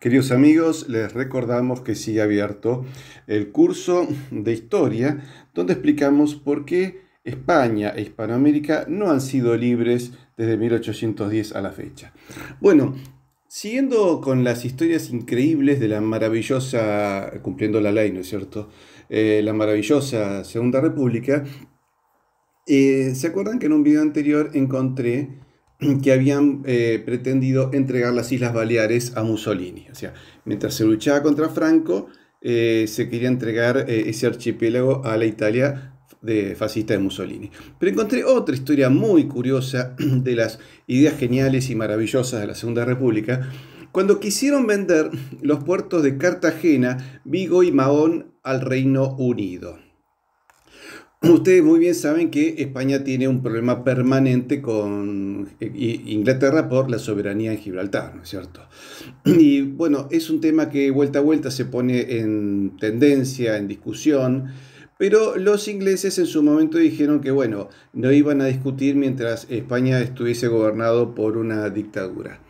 Queridos amigos, les recordamos que sigue abierto el curso de historia donde explicamos por qué España e Hispanoamérica no han sido libres desde 1810 a la fecha. Bueno, siguiendo con las historias increíbles de la maravillosa, cumpliendo la ley, ¿no es cierto? Eh, la maravillosa Segunda República, eh, ¿se acuerdan que en un video anterior encontré que habían eh, pretendido entregar las Islas Baleares a Mussolini. O sea, mientras se luchaba contra Franco, eh, se quería entregar eh, ese archipiélago a la Italia de fascista de Mussolini. Pero encontré otra historia muy curiosa de las ideas geniales y maravillosas de la Segunda República, cuando quisieron vender los puertos de Cartagena, Vigo y Mahón al Reino Unido. Ustedes muy bien saben que España tiene un problema permanente con eh, Inglaterra por la soberanía en Gibraltar, ¿no es cierto? Y bueno, es un tema que vuelta a vuelta se pone en tendencia, en discusión, pero los ingleses en su momento dijeron que bueno, no iban a discutir mientras España estuviese gobernado por una dictadura.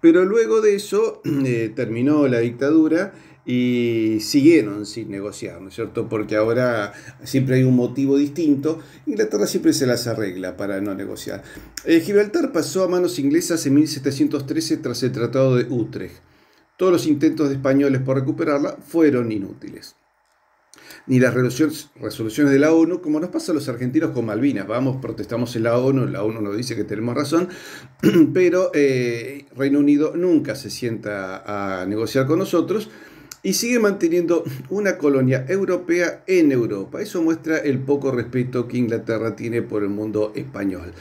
Pero luego de eso eh, terminó la dictadura y siguieron sin negociar, ¿no es cierto? Porque ahora siempre hay un motivo distinto. Inglaterra siempre se las arregla para no negociar. Eh, Gibraltar pasó a manos inglesas en 1713 tras el Tratado de Utrecht. Todos los intentos de españoles por recuperarla fueron inútiles. Ni las resoluciones de la ONU, como nos pasa a los argentinos con Malvinas. Vamos, protestamos en la ONU, la ONU nos dice que tenemos razón, pero eh, Reino Unido nunca se sienta a negociar con nosotros y sigue manteniendo una colonia europea en Europa. Eso muestra el poco respeto que Inglaterra tiene por el mundo español.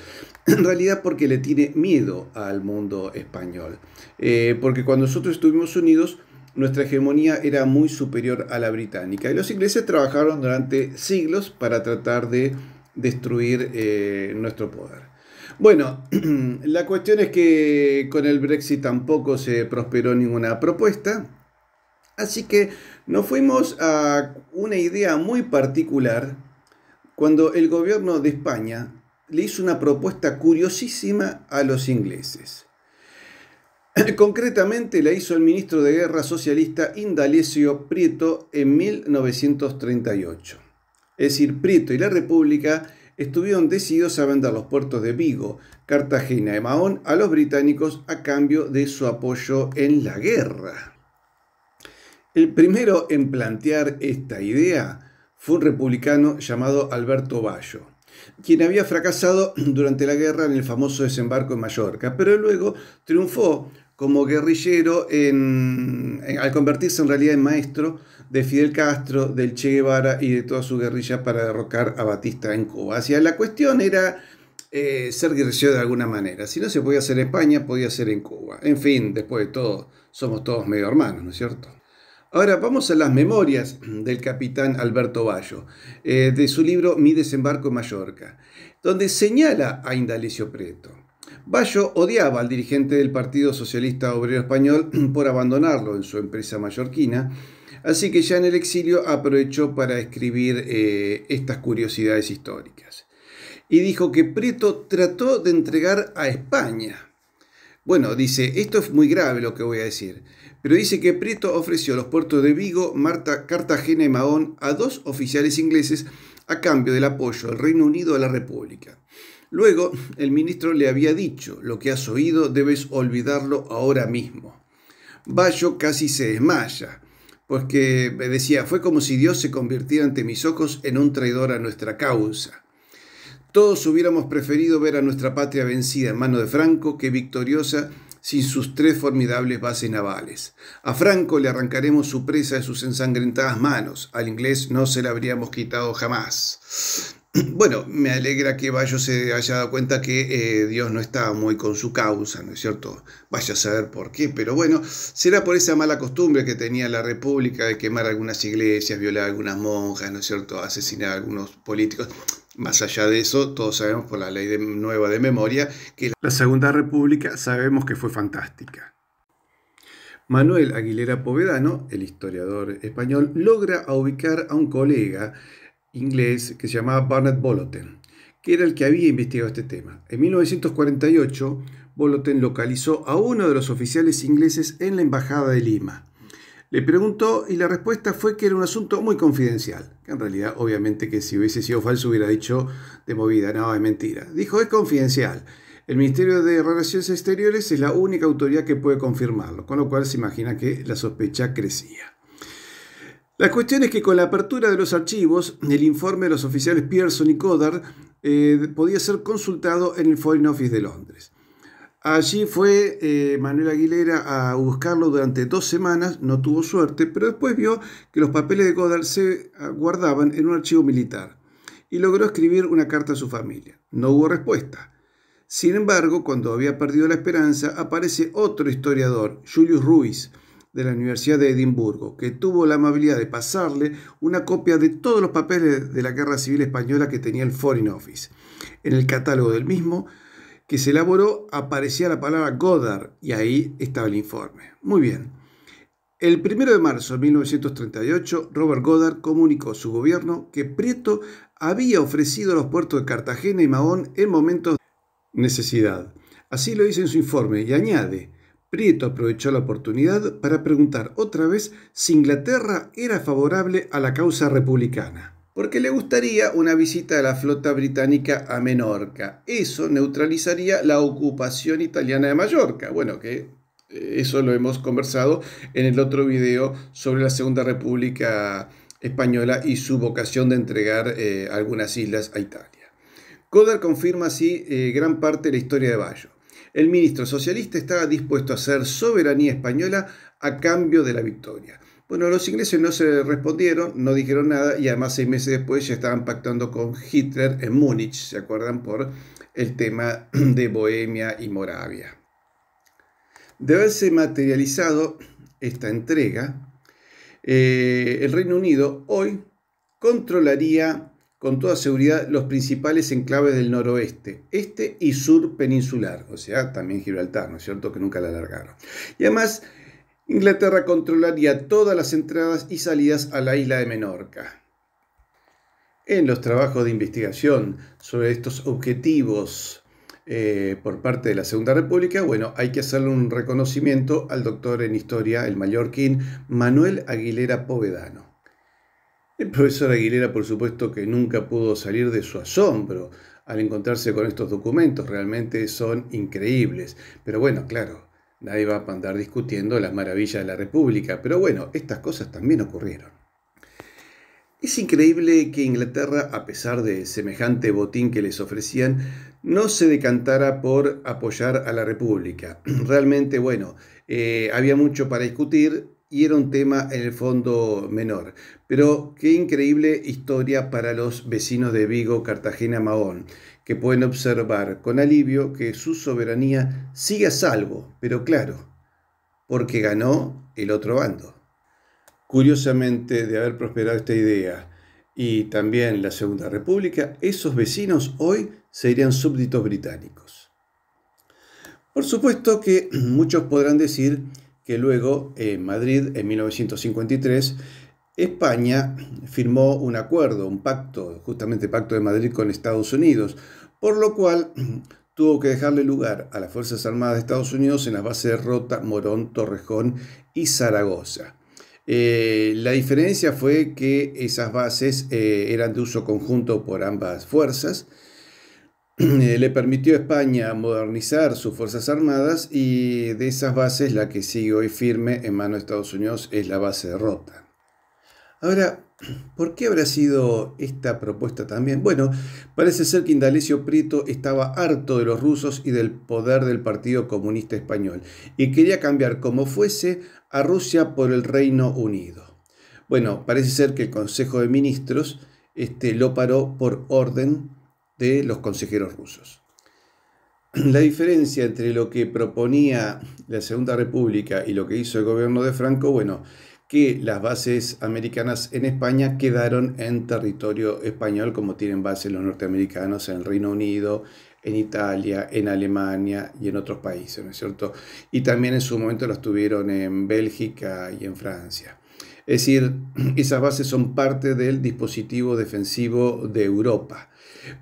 En realidad porque le tiene miedo al mundo español. Eh, porque cuando nosotros estuvimos unidos, nuestra hegemonía era muy superior a la británica. Y los ingleses trabajaron durante siglos para tratar de destruir eh, nuestro poder. Bueno, la cuestión es que con el Brexit tampoco se prosperó ninguna propuesta Así que nos fuimos a una idea muy particular cuando el gobierno de España le hizo una propuesta curiosísima a los ingleses. Concretamente la hizo el ministro de Guerra socialista Indalecio Prieto en 1938. Es decir, Prieto y la República estuvieron decididos a vender los puertos de Vigo, Cartagena y Mahón a los británicos a cambio de su apoyo en la guerra. El primero en plantear esta idea fue un republicano llamado Alberto Bayo, quien había fracasado durante la guerra en el famoso desembarco en Mallorca, pero luego triunfó como guerrillero en, al convertirse en realidad en maestro de Fidel Castro, del Che Guevara y de toda su guerrilla para derrocar a Batista en Cuba. la cuestión era eh, ser guerrillero de alguna manera. Si no se podía hacer en España, podía ser en Cuba. En fin, después de todo, somos todos medio hermanos, ¿no es cierto? Ahora vamos a las memorias del capitán Alberto Bayo, eh, de su libro Mi desembarco en Mallorca, donde señala a Indalecio Preto. Bayo odiaba al dirigente del Partido Socialista Obrero Español por abandonarlo en su empresa mallorquina, así que ya en el exilio aprovechó para escribir eh, estas curiosidades históricas. Y dijo que Preto trató de entregar a España bueno, dice, esto es muy grave lo que voy a decir, pero dice que Prieto ofreció los puertos de Vigo, Marta, Cartagena y Mahón a dos oficiales ingleses a cambio del apoyo del Reino Unido a la República. Luego, el ministro le había dicho, lo que has oído debes olvidarlo ahora mismo. Bayo casi se desmaya, porque que eh, decía, fue como si Dios se convirtiera ante mis ojos en un traidor a nuestra causa. Todos hubiéramos preferido ver a nuestra patria vencida en mano de Franco que victoriosa sin sus tres formidables bases navales. A Franco le arrancaremos su presa de sus ensangrentadas manos, al inglés no se la habríamos quitado jamás. Bueno, me alegra que Bayo se haya dado cuenta que eh, Dios no estaba muy con su causa, ¿no es cierto? Vaya a saber por qué, pero bueno, será por esa mala costumbre que tenía la República de quemar algunas iglesias, violar algunas monjas, ¿no es cierto? Asesinar a algunos políticos. Más allá de eso, todos sabemos por la ley de, nueva de memoria que la Segunda República sabemos que fue fantástica. Manuel Aguilera Povedano, el historiador español, logra ubicar a un colega inglés que se llamaba Barnett Boloten, que era el que había investigado este tema. En 1948, Boloten localizó a uno de los oficiales ingleses en la Embajada de Lima le preguntó y la respuesta fue que era un asunto muy confidencial. Que en realidad, obviamente, que si hubiese sido falso hubiera dicho de movida, no, es mentira. Dijo, es confidencial. El Ministerio de Relaciones Exteriores es la única autoridad que puede confirmarlo, con lo cual se imagina que la sospecha crecía. La cuestión es que con la apertura de los archivos, el informe de los oficiales Pearson y Goddard eh, podía ser consultado en el Foreign Office de Londres. Allí fue eh, Manuel Aguilera a buscarlo durante dos semanas, no tuvo suerte, pero después vio que los papeles de Godard se guardaban en un archivo militar y logró escribir una carta a su familia. No hubo respuesta. Sin embargo, cuando había perdido la esperanza, aparece otro historiador, Julius Ruiz, de la Universidad de Edimburgo, que tuvo la amabilidad de pasarle una copia de todos los papeles de la Guerra Civil Española que tenía el Foreign Office. En el catálogo del mismo que se elaboró aparecía la palabra Goddard y ahí estaba el informe. Muy bien. El primero de marzo de 1938, Robert Goddard comunicó a su gobierno que Prieto había ofrecido los puertos de Cartagena y Mahón en momentos de necesidad. Así lo dice en su informe y añade, Prieto aprovechó la oportunidad para preguntar otra vez si Inglaterra era favorable a la causa republicana porque le gustaría una visita de la flota británica a Menorca. Eso neutralizaría la ocupación italiana de Mallorca. Bueno, que eh, eso lo hemos conversado en el otro video sobre la Segunda República Española y su vocación de entregar eh, algunas islas a Italia. Coder confirma así eh, gran parte de la historia de Bayo. El ministro socialista estaba dispuesto a hacer soberanía española a cambio de la victoria. Bueno, los ingleses no se respondieron, no dijeron nada y además seis meses después ya estaban pactando con Hitler en Múnich, ¿se acuerdan? Por el tema de Bohemia y Moravia. De haberse materializado esta entrega, eh, el Reino Unido hoy controlaría con toda seguridad los principales enclaves del noroeste, este y sur peninsular, o sea, también Gibraltar, ¿no es cierto? Que nunca la alargaron. Y además Inglaterra controlaría todas las entradas y salidas a la isla de Menorca. En los trabajos de investigación sobre estos objetivos eh, por parte de la Segunda República, bueno, hay que hacerle un reconocimiento al doctor en historia, el mallorquín Manuel Aguilera Povedano. El profesor Aguilera, por supuesto, que nunca pudo salir de su asombro al encontrarse con estos documentos, realmente son increíbles. Pero bueno, claro, Nadie va a andar discutiendo las maravillas de la República, pero bueno, estas cosas también ocurrieron. Es increíble que Inglaterra, a pesar de semejante botín que les ofrecían, no se decantara por apoyar a la República. Realmente, bueno, eh, había mucho para discutir, y era un tema en el fondo menor. Pero qué increíble historia para los vecinos de Vigo, Cartagena, Mahón, que pueden observar con alivio que su soberanía sigue a salvo, pero claro, porque ganó el otro bando. Curiosamente, de haber prosperado esta idea y también la Segunda República, esos vecinos hoy serían súbditos británicos. Por supuesto que muchos podrán decir que luego en eh, Madrid, en 1953, España firmó un acuerdo, un pacto, justamente pacto de Madrid con Estados Unidos, por lo cual tuvo que dejarle lugar a las Fuerzas Armadas de Estados Unidos en las bases de Rota, Morón, Torrejón y Zaragoza. Eh, la diferencia fue que esas bases eh, eran de uso conjunto por ambas fuerzas eh, le permitió a España modernizar sus Fuerzas Armadas y de esas bases la que sigue hoy firme en manos de Estados Unidos es la base de Rota. Ahora, ¿por qué habrá sido esta propuesta también? Bueno, parece ser que Indalecio Prieto estaba harto de los rusos y del poder del Partido Comunista Español y quería cambiar como fuese a Rusia por el Reino Unido. Bueno, parece ser que el Consejo de Ministros este, lo paró por orden de los consejeros rusos. La diferencia entre lo que proponía la Segunda República y lo que hizo el gobierno de Franco, bueno, que las bases americanas en España quedaron en territorio español, como tienen bases los norteamericanos en el Reino Unido, en Italia, en Alemania y en otros países, ¿no es cierto? Y también en su momento las tuvieron en Bélgica y en Francia. Es decir, esas bases son parte del dispositivo defensivo de Europa.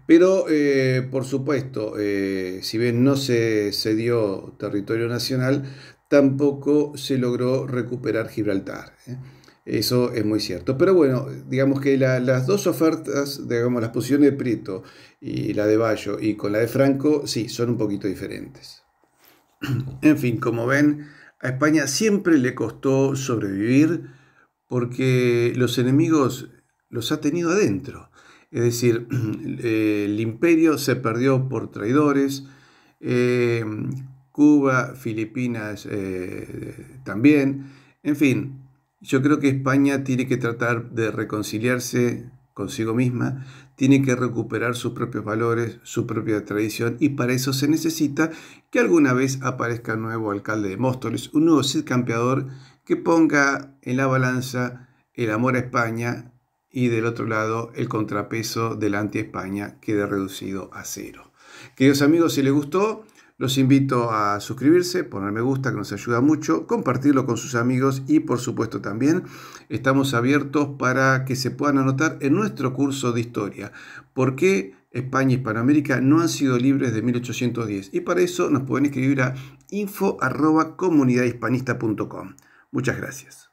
Pero, eh, por supuesto, eh, si bien no se cedió territorio nacional, tampoco se logró recuperar Gibraltar. ¿eh? Eso es muy cierto. Pero bueno, digamos que las dos ofertas, digamos, las posiciones de Prieto y la de Bayo y con la de Franco, sí, son un poquito diferentes. En fin, como ven, a España siempre le costó sobrevivir porque los enemigos los ha tenido adentro. Es decir, eh, el imperio se perdió por traidores, eh, Cuba, Filipinas eh, también. En fin, yo creo que España tiene que tratar de reconciliarse consigo misma, tiene que recuperar sus propios valores, su propia tradición y para eso se necesita que alguna vez aparezca un nuevo alcalde de Móstoles, un nuevo Cid Campeador que ponga en la balanza el amor a España y del otro lado el contrapeso del anti-España quede reducido a cero. Queridos amigos, si les gustó, los invito a suscribirse, poner me gusta que nos ayuda mucho, compartirlo con sus amigos y por supuesto también estamos abiertos para que se puedan anotar en nuestro curso de historia. ¿Por qué España y Hispanoamérica no han sido libres de 1810? Y para eso nos pueden escribir a info.comunidadhispanista.com. Muchas gracias.